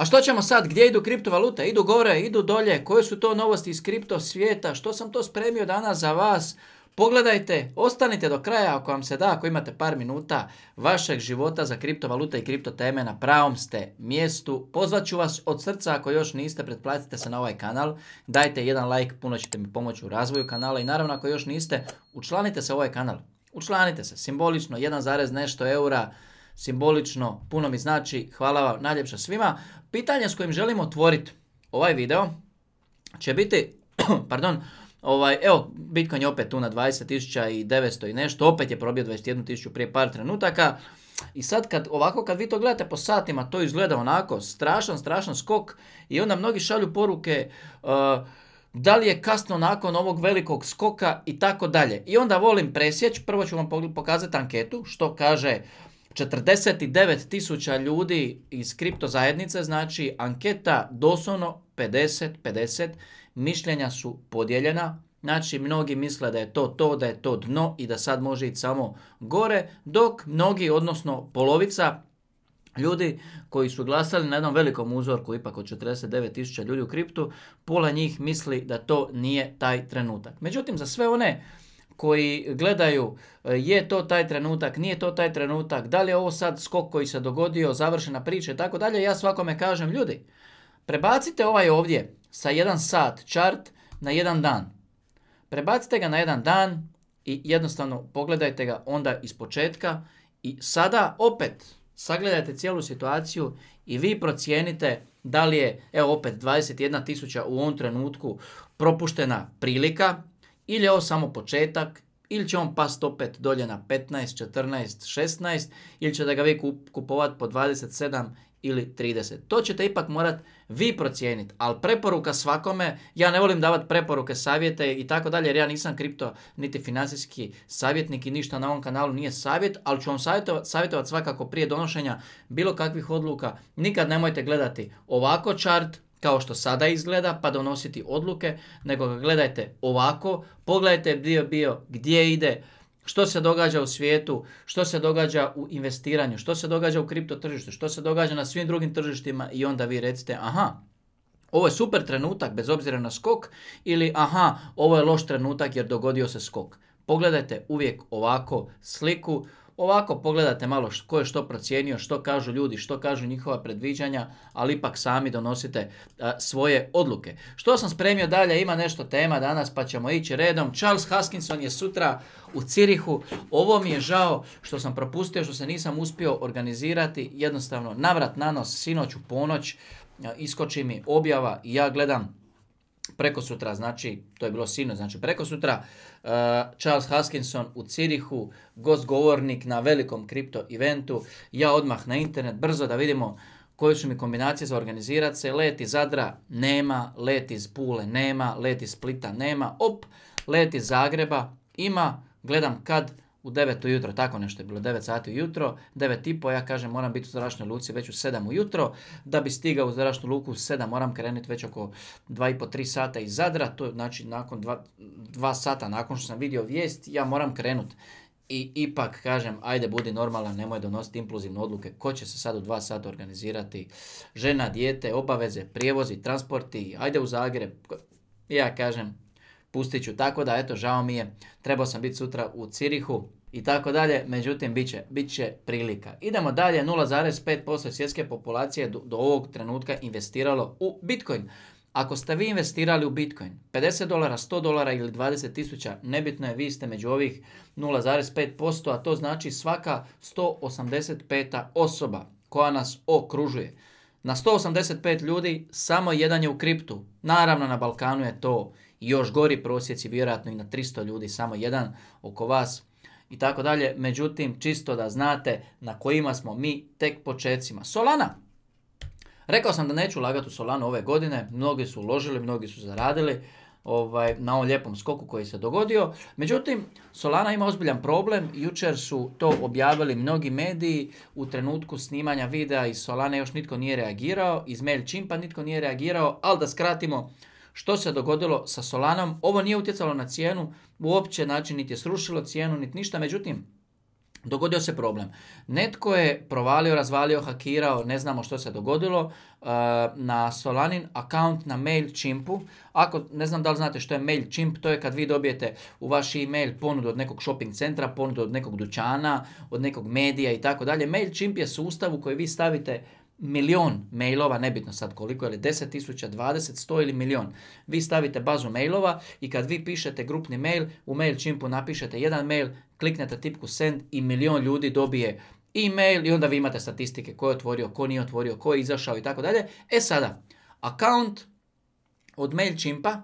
A što ćemo sad? Gdje idu kriptovalute? Idu gore, idu dolje. Koje su to novosti iz kripto svijeta? Što sam to spremio danas za vas? Pogledajte, ostanite do kraja ako vam se da, ako imate par minuta vašeg života za kriptovalute i kripto teme na pravom ste mjestu. Pozvat ću vas od srca ako još niste, pretplatite se na ovaj kanal, dajte jedan like, puno ćete mi pomoći u razvoju kanala i naravno ako još niste, učlanite se u ovaj kanal. Učlanite se, simbolično, zarez nešto eura, simbolično, puno mi znači, hvala vam najljepša svima. Pitanje s kojim želim otvoriti ovaj video će biti, pardon, ovaj, evo, Bitcoin je opet tu na 20.900 i nešto, opet je probio 21.000 prije par trenutaka. I sad kad ovako kad vi to gledate po satima, to izgleda onako strašan, strašan skok i onda mnogi šalju poruke uh, da li je kasno nakon ovog velikog skoka i tako dalje. I onda volim presjeć, prvo ću vam pokazati anketu što kaže 49.000 ljudi iz kripto zajednice, znači anketa doslovno 50-50, mišljenja su podijeljena, Znači, mnogi misle da je to to, da je to dno i da sad može ići samo gore, dok mnogi, odnosno polovica ljudi koji su glasali na jednom velikom uzorku, ipak od 49.000 ljudi u kriptu, pola njih misli da to nije taj trenutak. Međutim, za sve one koji gledaju e, je to taj trenutak, nije to taj trenutak, da li je ovo sad skok koji se dogodio, završena priča i tako dalje, ja svakome kažem ljudi, prebacite ovaj ovdje sa jedan sat chart na jedan dan. Prebacite ga na jedan dan i jednostavno pogledajte ga onda iz početka i sada opet sagledajte cijelu situaciju i vi procijenite da li je, evo opet, 21.000 u ovom trenutku propuštena prilika, ili je ovo samo početak, ili će on past opet dolje na 15, 14, 16, ili da ga vi kupovati po 27 ili 30. To ćete ipak morat vi procijeniti, ali preporuka svakome, ja ne volim davati preporuke, savjete i tako dalje, jer ja nisam kripto niti financijski savjetnik i ništa na ovom kanalu nije savjet, ali ću vam savjetovati svakako prije donošenja bilo kakvih odluka. Nikad nemojte gledati ovako čart kao što sada izgleda pa donositi odluke, nego ga gledajte ovako, pogledajte bio bio gdje ide, što se događa u svijetu, što se događa u investiranju, što se događa u kripto tržištu, što se događa na svim drugim tržištima i onda vi recite aha, ovo je super trenutak bez obzira na skok ili aha, ovo je loš trenutak jer dogodio se skok. Pogledajte uvijek ovako sliku, Ovako pogledate malo ko je što procijenio, što kažu ljudi, što kažu njihova predviđanja, ali ipak sami donosite svoje odluke. Što sam spremio dalje, ima nešto tema danas pa ćemo ići redom. Charles Haskinson je sutra u Cirihu. Ovo mi je žao što sam propustio, što se nisam uspio organizirati. Jednostavno, navrat na nos, sinoć u ponoć, iskoči mi objava i ja gledam preko sutra, znači, to je bilo sino, znači preko sutra, e, Charles Haskinson u Cirihu, gost govornik na velikom kripto eventu, ja odmah na internet, brzo da vidimo koje su mi kombinacije za organizirat se, let iz Zadra nema, let iz Pule nema, let iz Splita nema, op, let iz Zagreba ima, gledam kad, u 9 ujutro, tako nešto je bilo, 9 sati ujutro, 9 i po, ja kažem moram biti u zračnoj luci već u 7 ujutro, da bi stigao u zračnu luku u 7 moram krenuti već oko 2 i po 3 sata iz Zadra, to je znači nakon 2, sata nakon što sam vidio vijest, ja moram krenuti. I ipak kažem, ajde budi normalan, nemoj donositi impluzivne odluke. Ko će se sad u dva sata organizirati? Žena, dijete, obaveze, prijevozi, transporti, ajde u Zagreb. Ja kažem, pustit ću. Tako da, eto, žao mi je, trebao sam biti sutra u Cirihu i tako dalje, međutim, bit će, bit će prilika. Idemo dalje, 0,5% svjetske populacije do, ovog trenutka investiralo u Bitcoin. Ako ste vi investirali u Bitcoin, 50 dolara, 100 dolara ili 20 tisuća, nebitno je, vi ste među ovih 0,5%, a to znači svaka 185. osoba koja nas okružuje. Na 185 ljudi samo jedan je u kriptu. Naravno na Balkanu je to još gori prosjeci, vjerojatno i na 300 ljudi, samo jedan oko vas i tako dalje. Međutim, čisto da znate na kojima smo mi tek počecima. Solana. Rekao sam da neću lagati u Solanu ove godine, mnogi su uložili, mnogi su zaradili ovaj, na ovom lijepom skoku koji se dogodio. Međutim, Solana ima ozbiljan problem, jučer su to objavili mnogi mediji, u trenutku snimanja videa iz Solana još nitko nije reagirao, iz MailChimpa nitko nije reagirao, ali da skratimo, što se dogodilo sa Solanom. Ovo nije utjecalo na cijenu, uopće znači niti je srušilo cijenu, niti ništa, međutim, Dogodio se problem. Netko je provalio, razvalio, hakirao, ne znamo što se dogodilo, e, na Solanin account na MailChimpu. Ako ne znam da li znate što je MailChimp, to je kad vi dobijete u vaš email ponudu od nekog shopping centra, ponudu od nekog dućana, od nekog medija i tako dalje. MailChimp je sustav u koji vi stavite milion mailova, nebitno sad koliko, je 10.000, 20, 100 ili milion. Vi stavite bazu mailova i kad vi pišete grupni mail, u MailChimpu napišete jedan mail, kliknete tipku send i milion ljudi dobije e-mail i onda vi imate statistike ko je otvorio, ko nije otvorio, ko je izašao i tako dalje. E sada, account od MailChimpa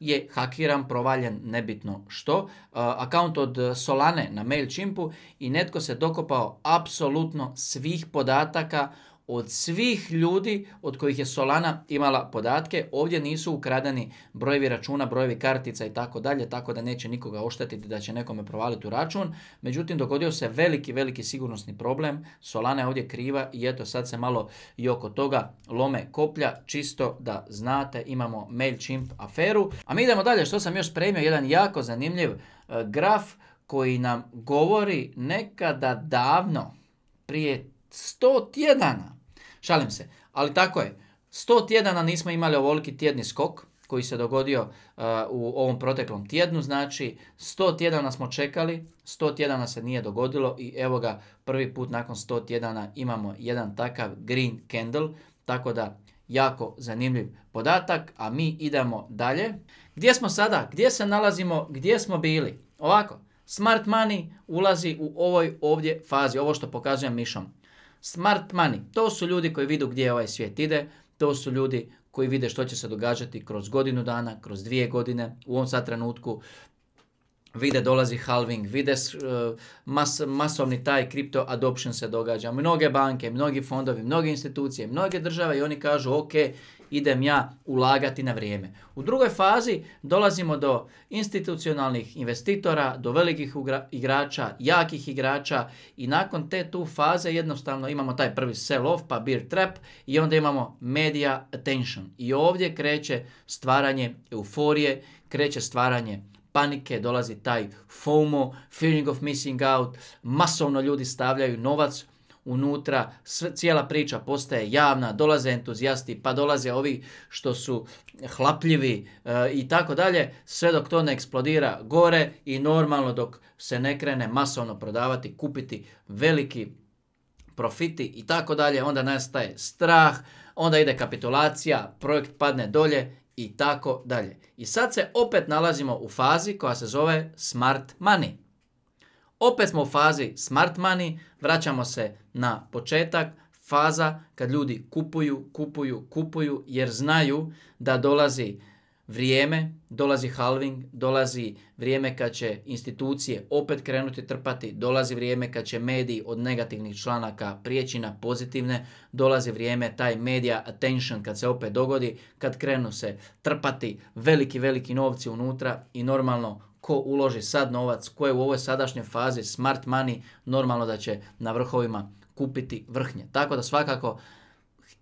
je hakiran, provaljen, nebitno što. Uh, account od Solane na MailChimpu i netko se dokopao apsolutno svih podataka od svih ljudi od kojih je Solana imala podatke, ovdje nisu ukradani brojevi računa, brojevi kartica i tako dalje, tako da neće nikoga oštetiti da će nekome provaliti u račun. Međutim, dogodio se veliki, veliki sigurnosni problem. Solana je ovdje kriva i eto sad se malo i oko toga lome koplja, čisto da znate, imamo MailChimp aferu. A mi idemo dalje, što sam još spremio, jedan jako zanimljiv e, graf koji nam govori nekada davno, prije 100 tjedana. Šalim se, ali tako je. 100 tjedana nismo imali ovoliki tjedni skok koji se dogodio eh, u ovom proteklom tjednu. Znači, 100 tjedana smo čekali, 100 tjedana se nije dogodilo i evo ga, prvi put nakon 100 tjedana imamo jedan takav green candle, tako da jako zanimljiv podatak, a mi idemo dalje. Gdje smo sada? Gdje se nalazimo? Gdje smo bili? Ovako, smart money ulazi u ovoj ovdje fazi, ovo što pokazujem mišom. Smart money, to su ljudi koji vidu gdje ovaj svijet ide, to su ljudi koji vide što će se događati kroz godinu dana, kroz dvije godine, u ovom sad trenutku vide dolazi halving, vide e, masovni taj kripto adoption se događa, mnoge banke, mnogi fondovi, mnoge institucije, mnoge države i oni kažu ok, idem ja ulagati na vrijeme. U drugoj fazi dolazimo do institucionalnih investitora, do velikih igrača, jakih igrača i nakon te tu faze jednostavno imamo taj prvi sell-off pa beer trap i onda imamo media attention. I ovdje kreće stvaranje euforije, kreće stvaranje panike, dolazi taj FOMO, feeling of missing out, masovno ljudi stavljaju novac unutra, sve, cijela priča postaje javna, dolaze entuzijasti, pa dolaze ovi što su hlapljivi e, i tako dalje, sve dok to ne eksplodira gore i normalno dok se ne krene masovno prodavati, kupiti veliki profiti i tako dalje, onda nastaje strah, onda ide kapitulacija, projekt padne dolje i tako dalje. I sad se opet nalazimo u fazi koja se zove smart money. Opet smo u fazi smart money, vraćamo se na početak, faza kad ljudi kupuju, kupuju, kupuju jer znaju da dolazi vrijeme, dolazi halving, dolazi vrijeme kad će institucije opet krenuti trpati, dolazi vrijeme kad će mediji od negativnih članaka prijeći na pozitivne, dolazi vrijeme taj media attention kad se opet dogodi, kad krenu se trpati veliki, veliki novci unutra i normalno ko uloži sad novac, ko je u ovoj sadašnjoj fazi smart money, normalno da će na vrhovima kupiti vrhnje. Tako da svakako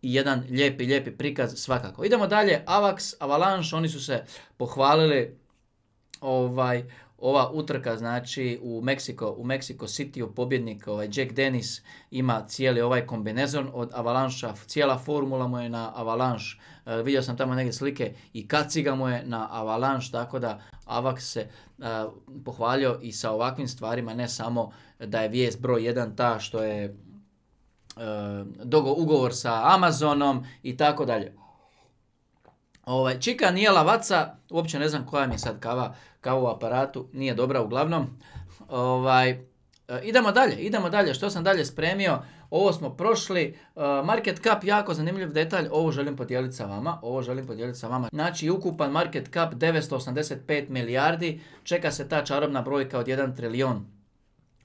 jedan lijepi, lijepi prikaz svakako. Idemo dalje, Avax, Avalanche, oni su se pohvalili ovaj, ova utrka znači u Meksiko, u Meksiko City u pobjednik ovaj Jack Dennis ima cijeli ovaj kombinezon od Avalanša, cijela formula mu je na Avalanš. E, vidio sam tamo neke slike i kaciga mu je na Avalanš, tako da AVAX se pohvalio i sa ovakvim stvarima, ne samo da je vijest broj jedan ta što je e, dogo, ugovor sa Amazonom i tako dalje. Ovaj, čika nije lavaca, uopće ne znam koja mi je sad kava, kava u aparatu, nije dobra uglavnom. Ovaj, e, idemo dalje, idemo dalje, što sam dalje spremio, ovo smo prošli. Uh, market cap, jako zanimljiv detalj. Ovo želim podijeliti sa vama. Ovo želim podijeliti sa vama. Znači, ukupan market cap 985 milijardi. Čeka se ta čarobna brojka od 1 trilion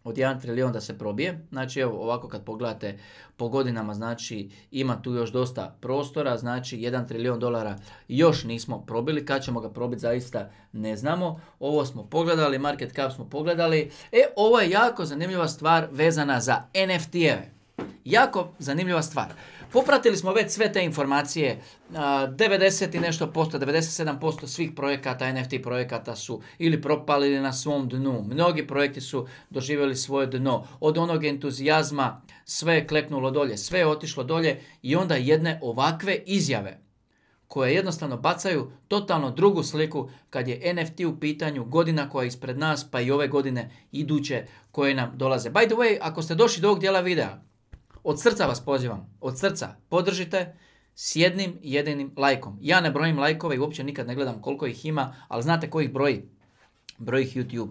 od 1 trilijon da se probije. Znači evo ovako kad pogledate po godinama znači ima tu još dosta prostora, znači 1 trilion dolara još nismo probili, kad ćemo ga probiti zaista ne znamo. Ovo smo pogledali, market cap smo pogledali. E ovo je jako zanimljiva stvar vezana za NFT-eve. Jako zanimljiva stvar. Popratili smo već sve te informacije. 90 i nešto posto, 97% svih projekata, NFT projekata su ili propali na svom dnu. Mnogi projekti su doživjeli svoje dno. Od onog entuzijazma sve je kleknulo dolje, sve je otišlo dolje i onda jedne ovakve izjave koje jednostavno bacaju totalno drugu sliku kad je NFT u pitanju godina koja je ispred nas pa i ove godine iduće koje nam dolaze. By the way, ako ste došli do ovog dijela videa, od srca vas pozivam, od srca podržite s jednim jedinim lajkom. Ja ne brojim lajkove i uopće nikad ne gledam koliko ih ima, ali znate kojih broji? Broji ih YouTube.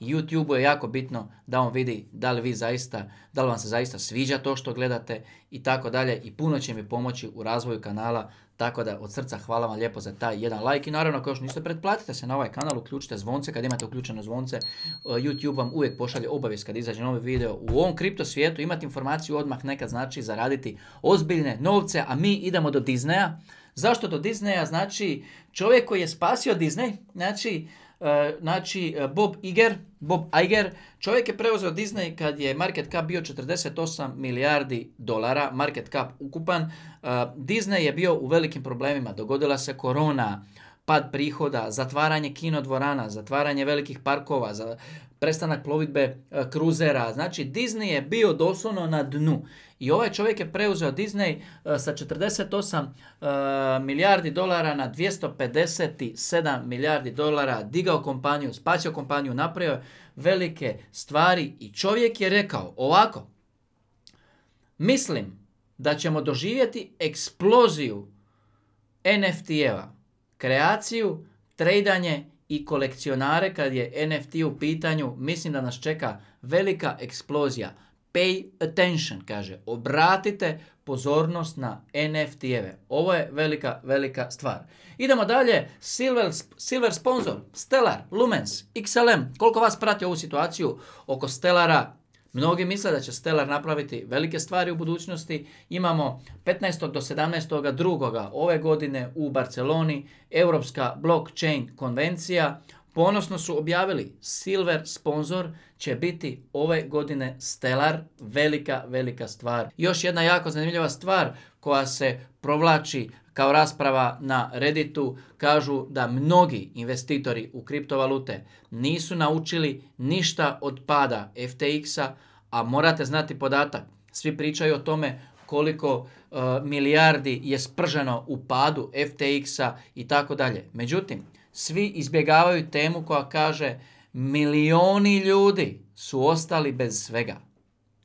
YouTube je jako bitno da on vidi da li vi zaista, da li vam se zaista sviđa to što gledate i tako dalje i puno će mi pomoći u razvoju kanala tako da od srca hvala vam lijepo za taj jedan like i naravno ako još niste pretplatite se na ovaj kanal, uključite zvonce, kad imate uključeno zvonce e, YouTube vam uvijek pošalje obavijest kad izađe novi video. U ovom kripto svijetu imati informaciju odmah nekad znači zaraditi ozbiljne novce, a mi idemo do Disneya. Zašto do Disneya? Znači čovjek koji je spasio Disney, znači E, znači e, Bob Iger, Bob Iger, čovjek je preuzeo Disney kad je market cap bio 48 milijardi dolara, market cap ukupan. E, Disney je bio u velikim problemima, dogodila se korona, pad prihoda, zatvaranje kinodvorana, zatvaranje velikih parkova, za prestanak plovidbe e, kruzera. Znači Disney je bio doslovno na dnu. I ovaj čovjek je preuzeo Disney e, sa 48 e, milijardi dolara na 257 milijardi dolara, digao kompaniju, spasio kompaniju, napravio velike stvari i čovjek je rekao ovako, mislim da ćemo doživjeti eksploziju NFT-eva kreaciju, tradanje i kolekcionare kad je NFT u pitanju, mislim da nas čeka velika eksplozija. Pay attention, kaže. Obratite pozornost na NFT-eve. Ovo je velika, velika stvar. Idemo dalje. Silver, silver sponsor, Stellar, Lumens, XLM. Koliko vas prati ovu situaciju oko Stellara Mnogi misle da će Stellar napraviti velike stvari u budućnosti. Imamo 15. do 17. drugoga ove godine u Barceloni Europska blockchain konvencija Ponosno su objavili, silver sponsor će biti ove godine Stellar, velika, velika stvar. Još jedna jako zanimljiva stvar koja se provlači kao rasprava na Redditu, kažu da mnogi investitori u kriptovalute nisu naučili ništa od pada FTX-a, a morate znati podatak. Svi pričaju o tome koliko e, milijardi je sprženo u padu FTX-a i tako dalje. Međutim, svi izbjegavaju temu koja kaže milioni ljudi su ostali bez svega.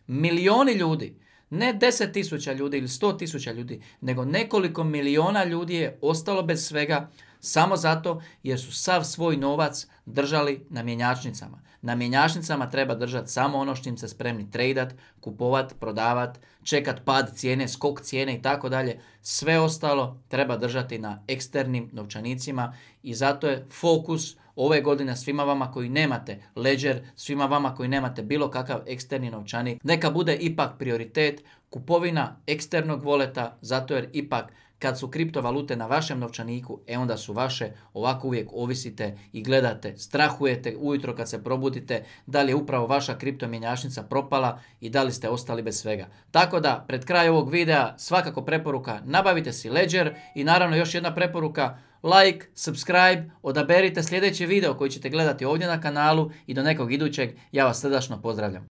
Milioni ljudi, ne deset tisuća ljudi ili sto tisuća ljudi, nego nekoliko miliona ljudi je ostalo bez svega samo zato jer su sav svoj novac držali na mjenjačnicama. Na mjenjačnicama treba držati samo ono što im se spremni tradat, kupovat, prodavat, čekat pad cijene, skok cijene i tako dalje. Sve ostalo treba držati na eksternim novčanicima i zato je fokus ove godine svima vama koji nemate ledger, svima vama koji nemate bilo kakav eksterni novčanik, neka bude ipak prioritet kupovina eksternog voleta, zato jer ipak kad su kriptovalute na vašem novčaniku, e onda su vaše, ovako uvijek ovisite i gledate, strahujete ujutro kad se probudite, da li je upravo vaša kriptomjenjačnica propala i da li ste ostali bez svega. Tako da, pred kraj ovog videa, svakako preporuka, nabavite si Ledger i naravno još jedna preporuka, like, subscribe, odaberite sljedeći video koji ćete gledati ovdje na kanalu i do nekog idućeg, ja vas srdačno pozdravljam.